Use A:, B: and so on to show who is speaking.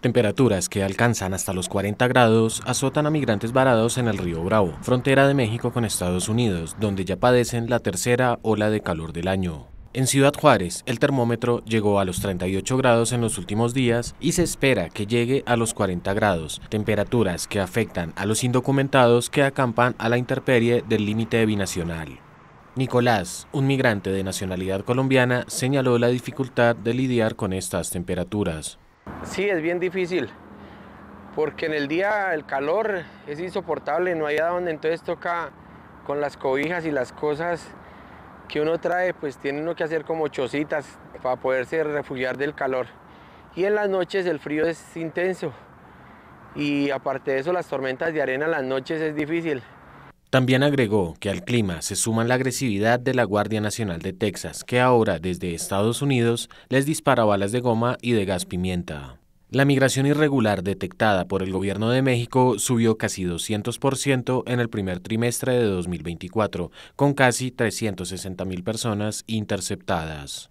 A: Temperaturas que alcanzan hasta los 40 grados azotan a migrantes varados en el río Bravo, frontera de México con Estados Unidos, donde ya padecen la tercera ola de calor del año. En Ciudad Juárez, el termómetro llegó a los 38 grados en los últimos días y se espera que llegue a los 40 grados, temperaturas que afectan a los indocumentados que acampan a la intemperie del límite binacional. Nicolás, un migrante de nacionalidad colombiana, señaló la dificultad de lidiar con estas temperaturas.
B: Sí, es bien difícil, porque en el día el calor es insoportable, no hay a dónde, entonces toca con las cobijas y las cosas que uno trae, pues tiene uno que hacer como chocitas para poderse refugiar del calor. Y en las noches el frío es intenso y aparte de eso las tormentas de arena en las noches es difícil.
A: También agregó que al clima se suma la agresividad de la Guardia Nacional de Texas, que ahora desde Estados Unidos les dispara balas de goma y de gas pimienta. La migración irregular detectada por el gobierno de México subió casi 200% en el primer trimestre de 2024, con casi 360.000 personas interceptadas.